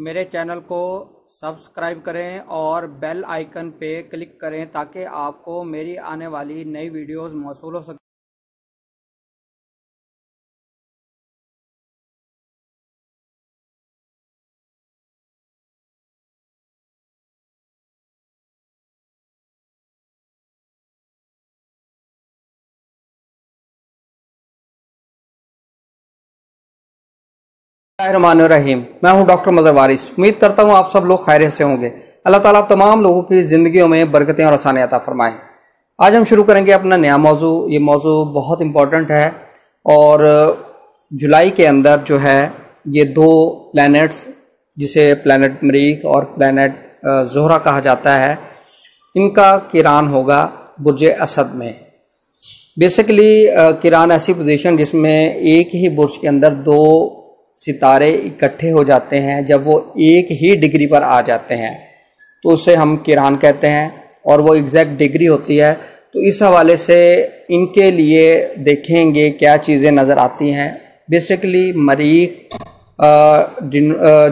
मेरे चैनल को सब्सक्राइब करें और बेल आइकन पे क्लिक करें ताकि आपको मेरी आने वाली नई वीडियोस मौसू हो सके रहीम मैं हूं डॉक्टर मजर वारिस उम्मीद करता हूं आप सब लोग खैर से होंगे अल्लाह ताला तमाम लोगों की ज़िंदगियों में बरकतें और आसानी अता आज हम शुरू करेंगे अपना नया मौजू ये मौजू बहुत इम्पोर्टेंट है और जुलाई के अंदर जो है ये दो प्लैनेट्स जिसे प्लानट मरीख और प्लानट जहरा कहा जाता है इनका किरान होगा बुरज असद में बेसिकली किरान ऐसी पोजीशन जिसमें एक ही बुरज के अंदर दो सितारे इकट्ठे हो जाते हैं जब वो एक ही डिग्री पर आ जाते हैं तो उसे हम किरान कहते हैं और वो एग्जैक्ट डिग्री होती है तो इस हवाले से इनके लिए देखेंगे क्या चीज़ें नज़र आती हैं बेसिकली मरीख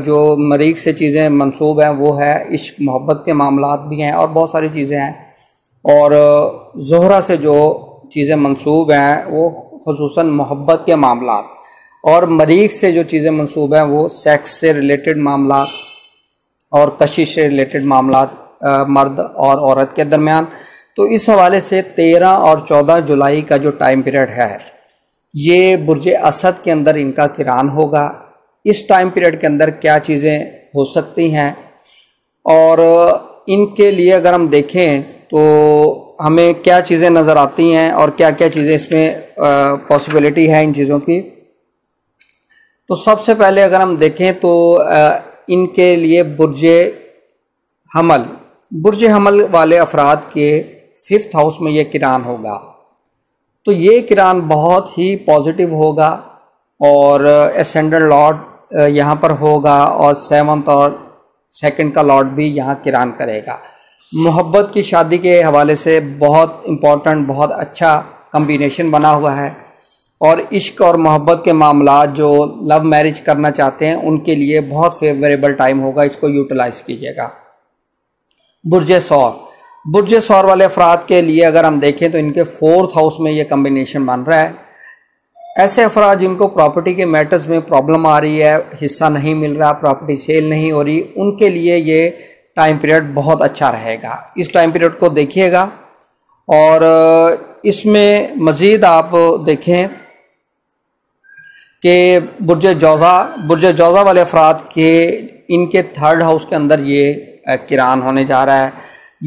जो मरीख से चीज़ें मंसूब हैं वो है इश्क मोहब्बत के मामला भी हैं और बहुत सारी चीज़ें हैं और जहरा से जो चीज़ें मंसूब हैं वो खसूस मोहब्बत के मामला और मरीख से जो चीज़ें मनसूब हैं वो सेक्स से रिलेटेड मामला और कशिश से रिलेटेड मामला मर्द और औरत के दरमियान तो इस हवाले से तेरह और चौदह जुलाई का जो टाइम पीरियड है ये बुरज असद के अंदर इनका किरान होगा इस टाइम पीरियड के अंदर क्या चीज़ें हो सकती हैं और इनके लिए अगर हम देखें तो हमें क्या चीज़ें नज़र आती हैं और क्या क्या चीज़ें इसमें पॉसिबिलिटी है इन चीज़ों की तो सबसे पहले अगर हम देखें तो इनके लिए बुरज हमल बुरज हमल वाले अफराद के फिफ्थ हाउस में ये किरान होगा तो ये किरान बहुत ही पॉजिटिव होगा और एसेंडर लॉर्ड यहाँ पर होगा और सेवन्थ और सेकंड का लॉर्ड भी यहाँ किरान करेगा मोहब्बत की शादी के हवाले से बहुत इम्पॉर्टेंट बहुत अच्छा कम्बिनेशन बना हुआ है और इश्क और मोहब्बत के मामला जो लव मैरिज करना चाहते हैं उनके लिए बहुत फेवरेबल टाइम होगा इसको यूटिलाइज़ कीजिएगा बुरज सौर बुरज सौर वाले अफराद के लिए अगर हम देखें तो इनके फोर्थ हाउस में ये कम्बिनेशन बन रहा है ऐसे अफराद जिनको प्रॉपर्टी के मैटर्स में प्रॉब्लम आ रही है हिस्सा नहीं मिल रहा प्रॉपर्टी सेल नहीं हो रही उनके लिए ये टाइम पीरियड बहुत अच्छा रहेगा इस टाइम पीरियड को देखिएगा और इसमें मज़ीद आप देखें कि बुरज जौज़ा बुरज जौज़ा वाले अफराद के इनके थर्ड हाउस के अंदर ये किरान होने जा रहा है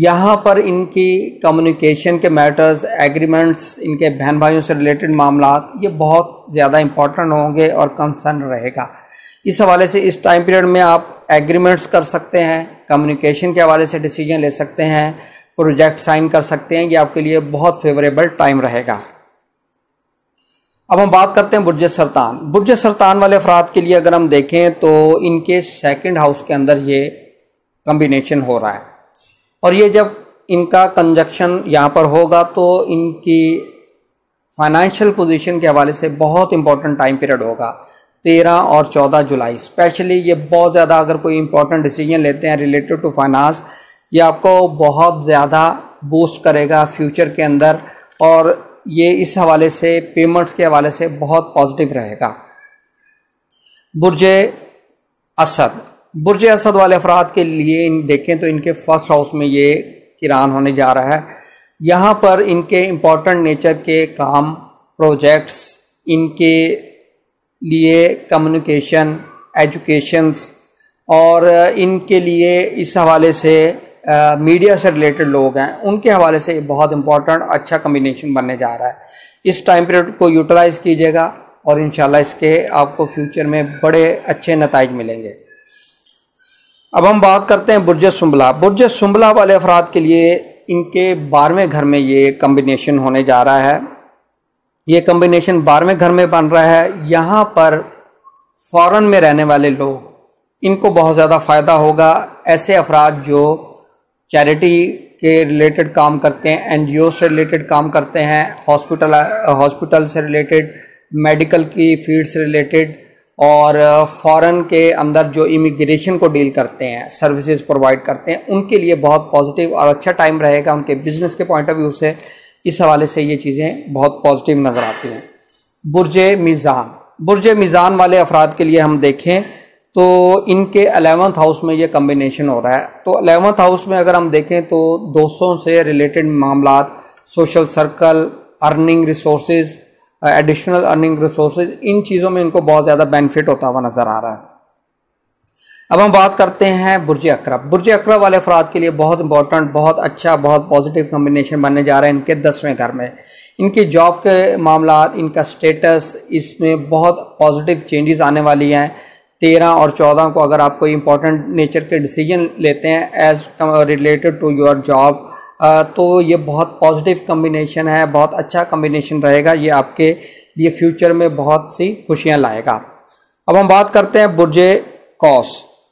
यहाँ पर इनकी कम्युनिकेशन के मैटर्स एग्रीमेंट्स इनके बहन भाइयों से रिलेटेड मामला ये बहुत ज़्यादा इम्पॉर्टेंट होंगे और कंसर्न रहेगा इस हवाले से इस टाइम पीरियड में आप एग्रीमेंट्स कर सकते हैं कम्युनिकेशन के हवाले से डिसीजन ले सकते हैं प्रोजेक्ट साइन कर सकते हैं ये आपके लिए बहुत फेवरेबल टाइम रहेगा अब हम बात करते हैं बुरज सरतान बुरज सरतान वाले अफराद के लिए अगर हम देखें तो इनके सेकंड हाउस के अंदर ये कम्बिनेशन हो रहा है और ये जब इनका कंजक्शन यहाँ पर होगा तो इनकी फाइनेंशियल पोजीशन के हवाले से बहुत इंपॉर्टेंट टाइम पीरियड होगा तेरह और चौदह जुलाई स्पेशली ये बहुत ज़्यादा अगर कोई इंपॉर्टेंट डिसीजन लेते हैं रिलेटेड टू फाइनेंस ये आपको बहुत ज़्यादा बूस्ट करेगा फ्यूचर के अंदर और ये इस हवाले से पेमेंट्स के हवाले से बहुत पॉजिटिव रहेगा बुरज असद बुरज असद वाले अफराद के लिए इन देखें तो इनके फर्स्ट हाउस में ये किरान होने जा रहा है यहाँ पर इनके इम्पोर्टेंट नेचर के काम प्रोजेक्ट्स इनके लिए कम्युनिकेशन एजुकेशंस और इनके लिए इस हवाले से मीडिया से रिलेटेड लोग हैं उनके हवाले से बहुत इंपॉर्टेंट अच्छा कम्बिनेशन बनने जा रहा है इस टाइम पीरियड को यूटिलाइज़ कीजिएगा और इन इसके आपको फ्यूचर में बड़े अच्छे नतज मिलेंगे अब हम बात करते हैं बुरज सुंबला बुरज सुंबला वाले अफराद के लिए इनके बारहवें घर में ये कम्बिनेशन होने जा रहा है ये कम्बिनेशन बारहवें घर में बन रहा है यहाँ पर फ़ॉरन में रहने वाले लोग इनको बहुत ज़्यादा फ़ायदा होगा ऐसे अफराद जो चैरिटी के रिलेटेड काम करते हैं एनजीओ से रिलेटेड काम करते हैं हॉस्पिटल हॉस्पिटल से रिलेटेड मेडिकल की फील्ड से रिलेटेड और फॉरेन के अंदर जो इमिग्रेशन को डील करते हैं सर्विसेज प्रोवाइड करते हैं उनके लिए बहुत पॉजिटिव और अच्छा टाइम रहेगा उनके बिजनेस के पॉइंट ऑफ व्यू से इस हवाले से ये चीज़ें बहुत पॉजिटिव नज़र आती हैं बुरज मिज़ान बुरज मिज़ान वाले अफराद के लिए हम देखें तो इनके अलेवंथ हाउस में ये कम्बिनेशन हो रहा है तो अलेवंथ हाउस में अगर हम देखें तो दोस्तों से रिलेटेड मामला social circle earning resources additional earning resources इन चीज़ों में इनको बहुत ज़्यादा बेनिफिट होता हुआ नज़र आ रहा है अब हम बात करते हैं बुरज अकरब बुरज अकरब वाले अफराद के लिए बहुत इंपॉर्टेंट बहुत अच्छा बहुत पॉजिटिव कम्बिनेशन बनने जा रहे हैं इनके दसवें घर में इनकी जॉब के मामला इनका स्टेटस इसमें बहुत पॉजिटिव चेंजेस आने वाली हैं तेरह और चौदह को अगर आप कोई इंपॉर्टेंट नेचर के डिसीजन लेते हैं as related to your job तो ये बहुत पॉजिटिव कम्बिनेशन है बहुत अच्छा कम्बिनेशन रहेगा ये आपके लिए फ्यूचर में बहुत सी खुशियाँ लाएगा अब हम बात करते हैं बुरजे कॉस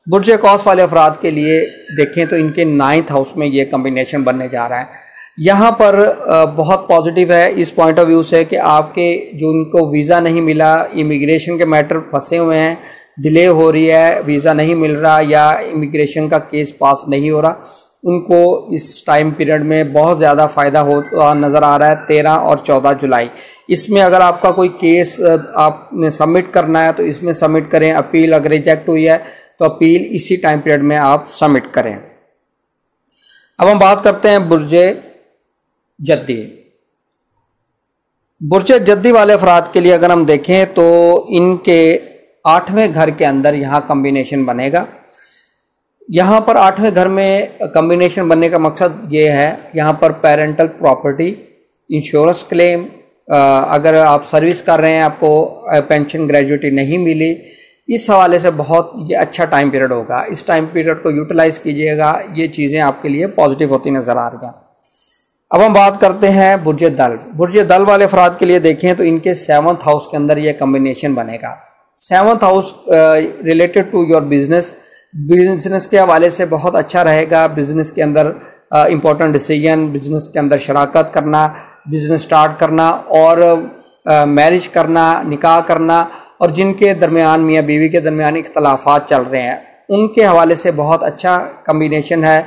बुरजे कॉस वाले अफराद के लिए देखें तो इनके नाइन्थ हाउस में ये कम्बिनेशन बनने जा रहा है यहाँ पर uh, बहुत पॉजिटिव है इस पॉइंट ऑफ व्यू से कि आपके जो उनको वीज़ा नहीं मिला इमिग्रेशन के मैटर फंसे हुए हैं डिले हो रही है वीज़ा नहीं मिल रहा या इमिग्रेशन का केस पास नहीं हो रहा उनको इस टाइम पीरियड में बहुत ज़्यादा फ़ायदा होता नज़र आ रहा है तेरह और चौदह जुलाई इसमें अगर आपका कोई केस आपने सबमिट करना है तो इसमें सबमिट करें अपील अगर रिजेक्ट हुई है तो अपील इसी टाइम पीरियड में आप सबमिट करें अब हम बात करते हैं बुरजे जद्दी बुरजे जद्दी वाले अफराद के लिए अगर हम देखें तो इनके आठवें घर के अंदर यहाँ कम्बिनेशन बनेगा यहाँ पर आठवें घर में कम्बिनेशन बनने का मकसद ये है यहाँ पर पेरेंटल प्रॉपर्टी इंश्योरेंस क्लेम अगर आप सर्विस कर रहे हैं आपको पेंशन ग्रेजुटी नहीं मिली इस हवाले से बहुत ये अच्छा टाइम पीरियड होगा इस टाइम पीरियड को यूटिलाइज कीजिएगा ये चीज़ें आपके लिए पॉजिटिव होती नज़र आ रही हैं अब हम बात करते हैं बुरज दल बुरज दल वाले अफराद के लिए देखें तो इनके सेवन्थ हाउस के अंदर ये कम्बिनेशन बनेगा seventh house related to your business business के हवाले से बहुत अच्छा रहेगा बिजनेस के अंदर इम्पोर्टेंट डिसीजन बिजनेस के अंदर शराकत करना बिजनेस स्टार्ट करना और मैरिज uh, करना निकाह करना और जिनके दरमियान मियाँ बीवी के दरमियान इख्तलाफात चल रहे हैं उनके हवाले से बहुत अच्छा कम्बिनेशन है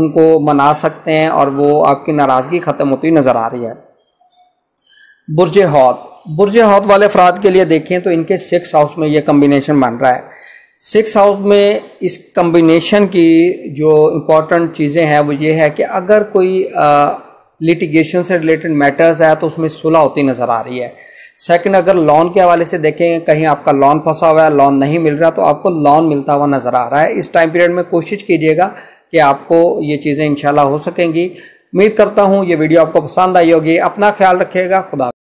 उनको मना सकते हैं और वो आपकी नाराज़गी ख़त्म होती नज़र आ रही है बुरज हौद बुरज हाउस वाले अफराद के लिए देखें तो इनके सिक्स हाउस में ये कम्बिनेशन बन रहा है सिक्स हाउस में इस कम्बिनेशन की जो इम्पोर्टेंट चीज़ें हैं वो ये है कि अगर कोई लिटिगेशन से रिलेटेड मैटर्स है तो उसमें सुलह होती नज़र आ रही है सेकंड अगर लोन के हवाले से देखें कहीं आपका लोन फंसा हुआ है लोन नहीं मिल रहा तो आपको लोन मिलता हुआ नज़र आ रहा है इस टाइम पीरियड में कोशिश कीजिएगा कि आपको ये चीज़ें इंशाल्लाह हो सकेंगी उम्मीद करता हूँ ये वीडियो आपको पसंद आई होगी अपना ख्याल रखिएगा खुदा